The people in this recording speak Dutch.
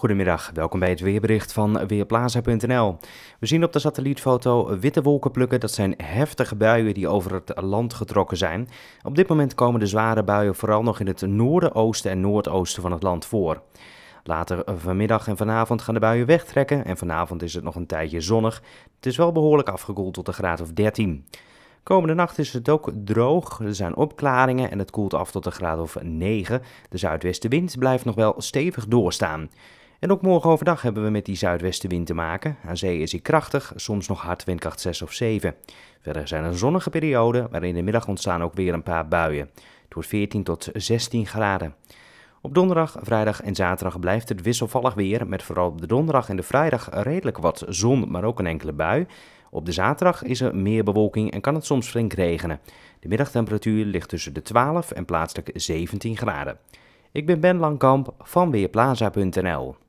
Goedemiddag, welkom bij het weerbericht van Weerplaza.nl. We zien op de satellietfoto witte wolken plukken. Dat zijn heftige buien die over het land getrokken zijn. Op dit moment komen de zware buien vooral nog in het noorden, oosten en noordoosten van het land voor. Later vanmiddag en vanavond gaan de buien wegtrekken en vanavond is het nog een tijdje zonnig. Het is wel behoorlijk afgekoeld tot de graad of 13. Komende nacht is het ook droog, er zijn opklaringen en het koelt af tot de graad of 9. De zuidwestenwind blijft nog wel stevig doorstaan. En ook morgen overdag hebben we met die zuidwestenwind te maken. Aan zee is hij krachtig, soms nog hard windkracht 6 of 7. Verder zijn er zonnige perioden, maar in de middag ontstaan ook weer een paar buien. Het wordt 14 tot 16 graden. Op donderdag, vrijdag en zaterdag blijft het wisselvallig weer, met vooral op de donderdag en de vrijdag redelijk wat zon, maar ook een enkele bui. Op de zaterdag is er meer bewolking en kan het soms flink regenen. De middagtemperatuur ligt tussen de 12 en plaatselijk 17 graden. Ik ben Ben Langkamp van Weerplaza.nl.